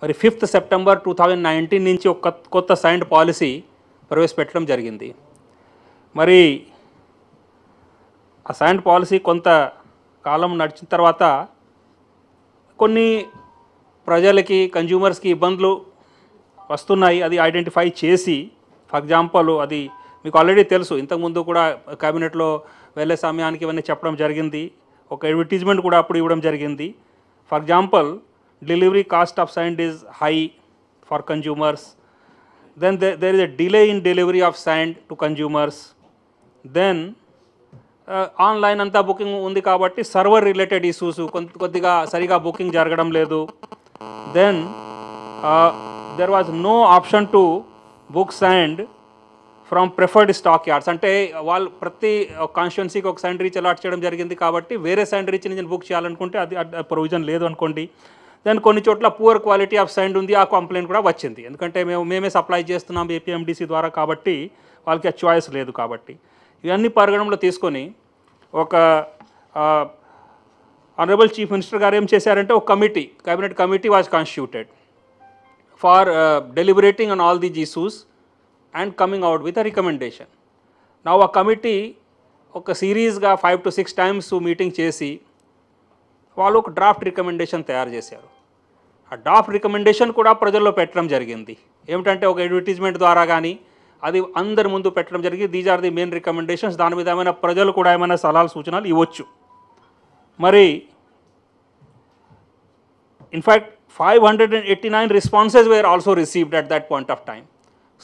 మరి fifth September two thousand nineteen నుంచి ఒక కొత్త సైన్డ్ పాలసీ ప్రవేశపెట్టడం జరిగింది మరి ఆ సైన్డ్ పాలసీ కొంత కాలం నడిచిన తర్వాత కొన్ని ప్రజలకి కన్జ్యూమర్స్కి ఇబ్బందులు వస్తున్నాయి అది ఐడెంటిఫై చేసి ఫర్ ఎగ్జాంపుల్ అది మీకు ఆల్రెడీ తెలుసు ఇంతకుముందు కూడా కేబినెట్లో వెళ్ళే సమయానికి ఇవన్నీ చెప్పడం జరిగింది ఒక అడ్వర్టీజ్మెంట్ కూడా అప్పుడు ఇవ్వడం జరిగింది for example delivery cost of sand is high for consumers. Then there, there is a delay in delivery of sand to consumers. Then online uh, అంతా బుకింగ్ ఉంది కాబట్టి సర్వర్ రిలేటెడ్ ఇష్యూస్ కొద్దిగా సరిగా బుకింగ్ జరగడం లేదు then there was no option to books and from preferred stock yards అంటే వాళ్ళు ప్రతి కాన్స్టిట్యున్సీకి uh, ఒక శాండ్ రీచ్ అలాట్ చేయడం జరిగింది కాబట్టి వేరే శాండ్ రీచ్ నేను బుక్ చేయాలనుకుంటే అది ప్రొవిజన్ లేదు అనుకోండి దెన్ కొన్ని చోట్ల పూర్ క్వాలిటీ ఆఫ్ సైండ్ ఉంది ఆ కంప్లైంట్ కూడా వచ్చింది ఎందుకంటే మేము మేమే సప్లై చేస్తున్నాం ఏపీఎండిసి ద్వారా కాబట్టి వాళ్ళకి ఆ చాయిస్ లేదు కాబట్టి ఇవన్నీ పరిగణంలో తీసుకొని ఒక ఆనరబుల్ చీఫ్ మినిస్టర్ గారు ఏం చేశారంటే ఒక committee cabinet committee was constituted for deliberating on all these issues and coming out with a recommendation నా ఆ కమిటీ ఒక సిరీస్గా five to six times meeting చేసి వాళ్ళు ఒక డ్రాఫ్ట్ రికమెండేషన్ తయారు చేశారు ఆ డాఫ్ రికమెండేషన్ కూడా ప్రజల్లో పెట్టడం జరిగింది ఏమిటంటే ఒక అడ్వర్టీజ్మెంట్ ద్వారా కానీ అది అందరి ముందు పెట్టడం జరిగింది these are the main recommendations దాని మీద ఏమైనా ప్రజలు కూడా ఏమైనా సలహాలు సూచనలు ఇవ్వచ్చు మరి in fact five hundred and eighty nine responses were also received at that point of time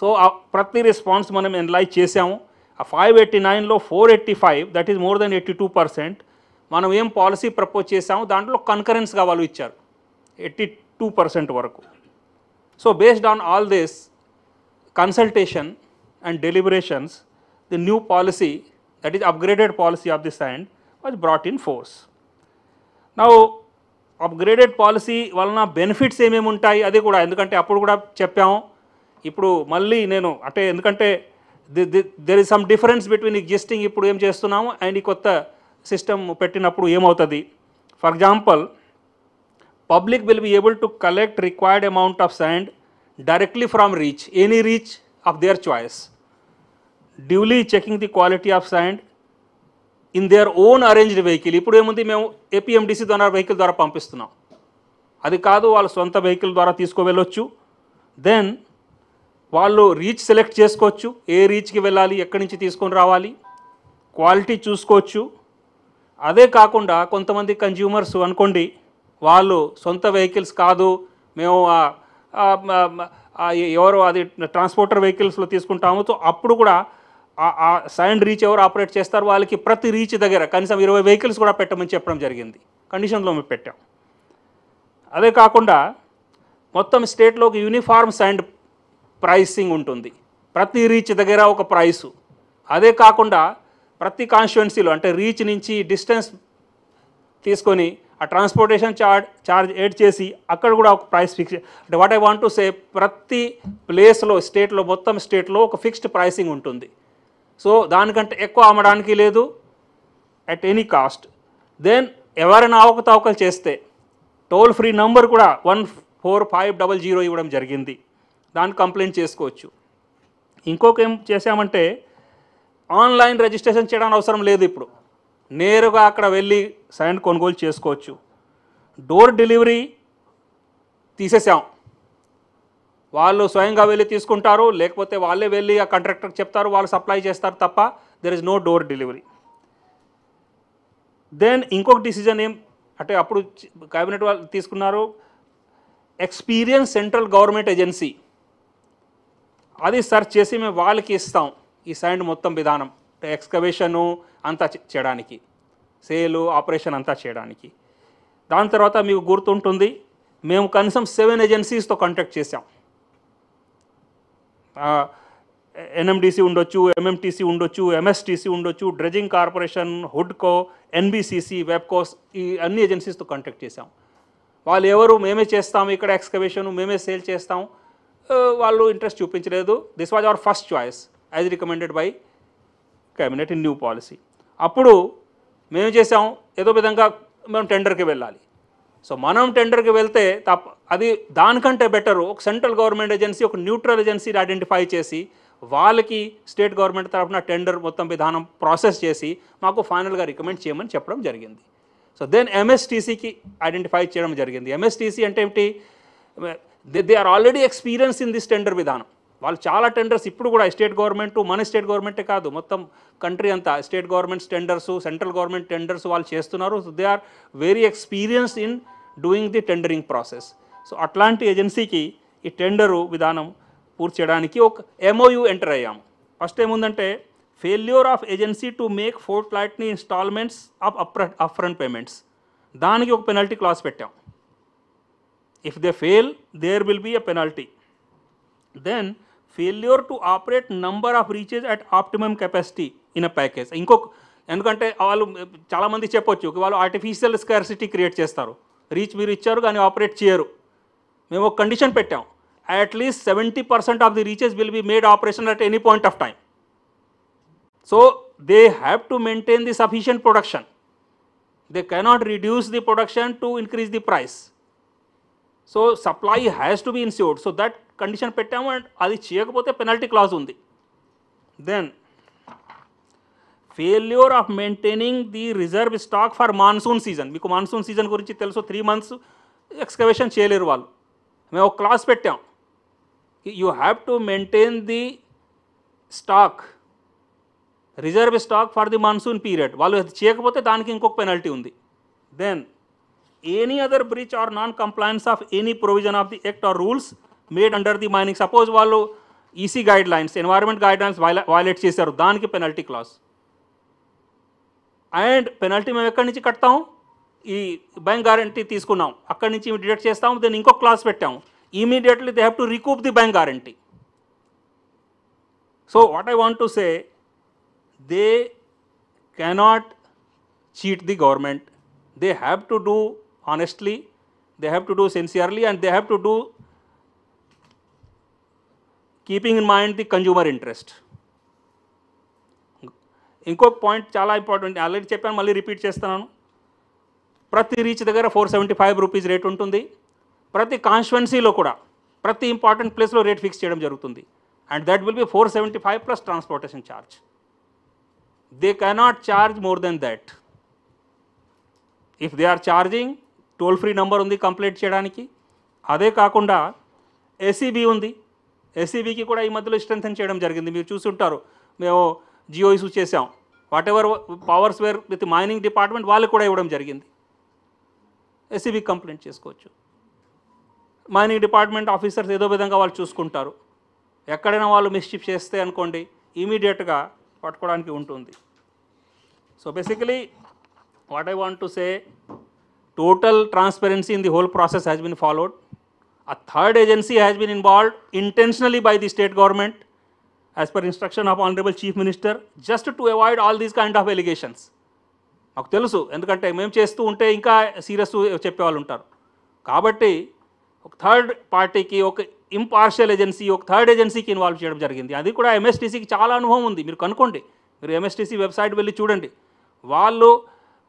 so ఆ ప్రతి రెస్పాన్స్ మనం ఎనలైజ్ చేసాము ఆ ఫైవ్ ఎయిటీ నైన్లో four eighty five that is more than eighty two percent మనం ఏం పాలసీ ప్రపోజ్ చేసాము దాంట్లో కన్కరెన్స్గా వాళ్ళు ఇచ్చారు ఎయిటీ టూ పర్సెంట్ వరకు so based on all this consultation and deliberations the new policy that is upgraded policy of the signed was brought in force నా upgraded policy వలన బెనిఫిట్స్ ఏమేమి ఉంటాయి అది కూడా ఎందుకంటే అప్పుడు కూడా చెప్పాము ఇప్పుడు మళ్ళీ నేను అంటే ఎందుకంటే there is some difference between existing ఇప్పుడు ఏం చేస్తున్నాము అండ్ ఈ కొత్త సిస్టమ్ పెట్టినప్పుడు ఏమవుతుంది for example public will be able to collect required amount of sand directly from reach any reach of their choice duly checking the quality of sand in their own arranged vehicle ఇప్పుడు ఏముంది మేము APMDC ద్వారా vehicle ద్వారా పంపిస్తున్నాం అది కాదు వాళ్ళ సొంత వెహికల్ ద్వారా తీసుకువెళ్ళొచ్చు దెన్ వాళ్ళు రీచ్ సెలెక్ట్ చేసుకోవచ్చు ఏ రీచ్కి వెళ్ళాలి ఎక్కడి నుంచి తీసుకొని రావాలి క్వాలిటీ చూసుకోవచ్చు అదే కాకుండా కొంతమంది కన్జ్యూమర్స్ అనుకోండి వాళ్ళు సొంత వెహికల్స్ కాదు మేము ఎవరు అది ట్రాన్స్పోర్టర్ వెహికల్స్లో తీసుకుంటాము సో అప్పుడు కూడా ఆ సైండ్ రీచ్ ఎవరు ఆపరేట్ చేస్తారు వాళ్ళకి ప్రతి రీచ్ దగ్గర కనీసం ఇరవై వెహికల్స్ కూడా పెట్టమని చెప్పడం జరిగింది కండిషన్లో మేము పెట్టాం అదే కాకుండా మొత్తం స్టేట్లో యూనిఫార్మ్ సైండ్ ప్రైసింగ్ ఉంటుంది ప్రతి రీచ్ దగ్గర ఒక ప్రైసు అదే కాకుండా ప్రతి కాన్స్టిట్యున్సీలో అంటే రీచ్ నుంచి డిస్టెన్స్ తీసుకొని ఆ ట్రాన్స్పోర్టేషన్ చార్జ్ చార్జ్ ఏడ్ చేసి అక్కడ కూడా ఒక ప్రైస్ ఫిక్స్ అంటే what I want to say ప్రతి ప్లేస్లో స్టేట్లో మొత్తం స్టేట్లో ఒక ఫిక్స్డ్ ప్రైసింగ్ ఉంటుంది సో దానికంటే ఎక్కువ అమ్మడానికి లేదు అట్ ఎనీ కాస్ట్ దెన్ ఎవరైనా అవకతవకలు చేస్తే టోల్ ఫ్రీ నంబర్ కూడా one four five double zero ఇవ్వడం జరిగింది దాన్ని కంప్లైంట్ చేసుకోవచ్చు ఇంకొక ఏం చేసామంటే ఆన్లైన్ రిజిస్ట్రేషన్ చేయడానికి అవసరం లేదు ఇప్పుడు నేరుగా అక్కడ వెళ్ళి సైన్ కొనుగోలు చేసుకోవచ్చు డోర్ డెలివరీ తీసేసాం వాళ్ళు స్వయంగా వెళ్ళి తీసుకుంటారు లేకపోతే వాళ్ళే వెళ్ళి ఆ కాంట్రాక్టర్కి చెప్తారు వాళ్ళు సప్లై చేస్తారు తప్ప there is no door delivery then ఇంకొక డిసిజన్ ఏం అంటే అప్పుడు కేబినెట్ వాళ్ళు తీసుకున్నారు ఎక్స్పీరియన్స్ సెంట్రల్ గవర్నమెంట్ ఏజెన్సీ అది సెర్చ్ చేసి మేము వాళ్ళకి ఇస్తాం ఈ సైండ్ మొత్తం విధానం ఎక్స్కవేషను అంతా చేయడానికి సేలు ఆపరేషన్ అంతా చేయడానికి దాని తర్వాత మీకు గుర్తుంటుంది మేము కనీసం సెవెన్ ఏజెన్సీస్తో కాంటాక్ట్ చేశాం ఎన్ఎండిసి ఉండొచ్చు ఎంఎంటీసీ ఉండొచ్చు ఎంఎస్టీసీ ఉండొచ్చు డ్రెజింగ్ కార్పొరేషన్ హుడ్కో ఎన్బిసిసి వెబ్కోస్ ఈ అన్ని ఏజెన్సీస్తో కాంటాక్ట్ చేశాం వాళ్ళు ఎవరు మేమే చేస్తాం ఇక్కడ ఎక్స్కవేషన్ మేమే సేల్ చేస్తాం వాళ్ళు ఇంట్రెస్ట్ చూపించలేదు this was our first choice as recommended by cabinet in new policy అప్పుడు మేము చేసాం ఏదో విధంగా మనం టెండర్కి వెళ్ళాలి సో మనం టెండర్కి వెళ్తే తప్ప అది దానికంటే బెటరు ఒక సెంట్రల్ గవర్నమెంట్ ఏజెన్సీ ఒక న్యూట్రల్ ఏజెన్సీని ఐడెంటిఫై చేసి వాళ్ళకి స్టేట్ గవర్నమెంట్ తరఫున టెండర్ మొత్తం విధానం ప్రాసెస్ చేసి మాకు ఫైనల్గా రికమెండ్ చేయమని చెప్పడం జరిగింది సో దెన్ ఎంఎస్టీసీకి ఐడెంటిఫై చేయడం జరిగింది ఎంఎస్టీసీ అంటే ఏమిటి they are already experience in this tender విధానం వాళ్ళు చాలా టెండర్స్ ఇప్పుడు కూడా స్టేట్ గవర్నమెంట్ మన స్టేట్ గవర్నమెంటే కాదు మొత్తం కంట్రీ అంతా state governments tenders central government tenders వాళ్ళు చేస్తున్నారు they are very experience in doing the tendering process so అట్లాంటి ఏజెన్సీకి ఈ టెండరు విధానం పూర్తి చేయడానికి ఒక ఎంఓయూ ఎంటర్ అయ్యాము ఫస్ట్ ఏముందంటే failure of agency to make four ఫ్లాట్ని instalments of upfront payments దానికి ఒక పెనల్టీ క్లాస్ పెట్టాం if they fail there will be a penalty then failure to operate number of reaches at optimum capacity in a package ఇంకొక ఎందుకంటే వాళ్ళు చాలామంది చెప్పొచ్చు వాళ్ళు ఆర్టిఫిషియల్ స్కర్సిటీ క్రియేట్ చేస్తారు రీచ్ మీరు ఇచ్చారు కానీ ఆపరేట్ చేయరు మేము ఒక కండిషన్ పెట్టాం at least seventy percent of the reaches will be made operation at any point of time so they have to maintain the sufficient production they cannot reduce the production to increase the price so supply has to be insured so that condition పెట్టాము and అది చేయకపోతే penalty clause ఉంది then failure of maintaining the reserve stock for monsoon season మీకు monsoon season గురించి తెలుసు three months excavation చేయలేరు వాళ్ళు మేము ఒక క్లాస్ పెట్టాం you have to maintain the stock reserve stock for the monsoon period వాళ్ళు అది చేయకపోతే దానికి ఇంకొక పెనల్టీ ఉంది then any other breach or non compliance of any provision of the act or rules made under the mining. Suppose wallo EC guidelines, environment guidelines violate चीज sir दान की penalty clause. And penalty मैं ఎక్కడి నుంచి కడతాం ఈ bank guarantee తీసుకున్నాం అక్కడి నుంచి డిడక్ట్ చేస్తాం దాన్ని ఇంకో క్లాస్ పెట్టాము immediately they have to recoup the bank guarantee so what I want to say they cannot cheat the government. They have to do honestly, they have to do sincerely, and they have to do keeping in mind the consumer interest ఇంకొక point చాలా important already చెప్పాను మళ్ళీ repeat చేస్తున్నాను ప్రతి reach దగ్గర four seventy five rupees rate ఉంటుంది ప్రతి కాన్స్టిట్యున్సీలో కూడా ప్రతి ఇంపార్టెంట్ ప్లేస్లో రేట్ ఫిక్స్ చేయడం జరుగుతుంది and that will be four seventy five plus transportation charge they cannot charge more than that if they are charging toll free number ఉంది complete చేయడానికి అదే కాకుండా ఏసీబీ e ఉంది ఎస్సీబీకి e కూడా ఈ మధ్యలో స్ట్రెంగ్ చేయడం జరిగింది మీరు చూసుంటారు మేము జియో ఇష్యూ చేసాం whatever powers were with mining department వాళ్ళకి కూడా ఇవ్వడం జరిగింది ఎస్సీబీ కంప్లైంట్ e చేసుకోవచ్చు మైనింగ్ డిపార్ట్మెంట్ ఆఫీసర్స్ ఏదో విధంగా వాళ్ళు చూసుకుంటారు ఎక్కడైనా వాళ్ళు మిస్చిప్ చేస్తే అనుకోండి ఇమీడియట్గా పట్టుకోవడానికి ఉంటుంది so basically what I want to say total transparency in the whole process has been followed A third agency has been involved intentionally by the state government as per instruction of Honorable Chief Minister just to avoid all these kind of allegations. మాకు తెలుసు ఎందుకంటే మేము చేస్తూ ఉంటే ఇంకా serious వాళ్ళు ఉంటారు కాబట్టి ఒక థర్డ్ పార్టీకి ఒక ఇంపార్షియల్ ఏజెన్సీ ఒక థర్డ్ ఏజెన్సీకి ఇన్వాల్వ్ చేయడం జరిగింది అది కూడా ఎంఎస్టీసీకి చాలా అనుభవం ఉంది మీరు కనుక్కోండి మీరు ఎంఎస్టీసీ వెబ్సైట్ వెళ్ళి చూడండి వాళ్ళు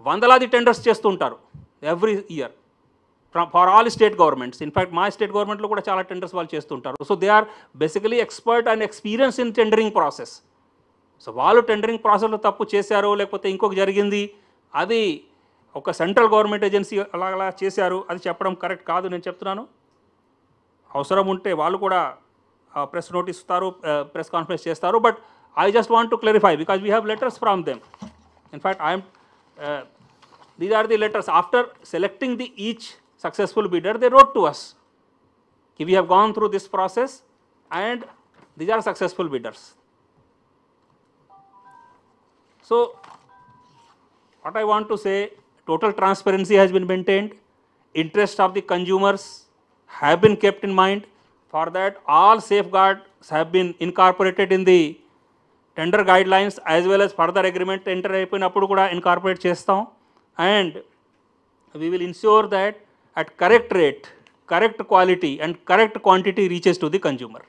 వందలాది టెండర్స్ చేస్తూ ఉంటారు every year for all state governments in fact మా స్టేట్ గవర్నమెంట్లో కూడా చాలా టెండర్స్ వాళ్ళు చేస్తుంటారు so they are basically expert and experience in tendering process so వాళ్ళు టెండరింగ్ ప్రాసెస్లో తప్పు చేశారు లేకపోతే ఇంకొక జరిగింది అది ఒక సెంట్రల్ గవర్నమెంట్ ఏజెన్సీ అలా అలా చేశారు అది చెప్పడం కరెక్ట్ కాదు నేను చెప్తున్నాను అవసరం ఉంటే వాళ్ళు కూడా ప్రెస్ నోటీస్ ఇస్తారు ప్రెస్ కాన్ఫరెన్స్ చేస్తారు but I just want to clarify because we have letters from them in fact I'm these are the letters after selecting the each successful bidder, they wrote to us. Okay, we have gone through this process and these are successful bidders. So, what I want to say, total transparency has been maintained, interest of the consumers have been kept in mind. For that, all safeguards have been incorporated in the tender guidelines as well as further agreement agreement enter అయిపోయినప్పుడు కూడా incorporate చేస్తాం and we will ensure that at correct rate, correct quality and correct quantity reaches to the consumer.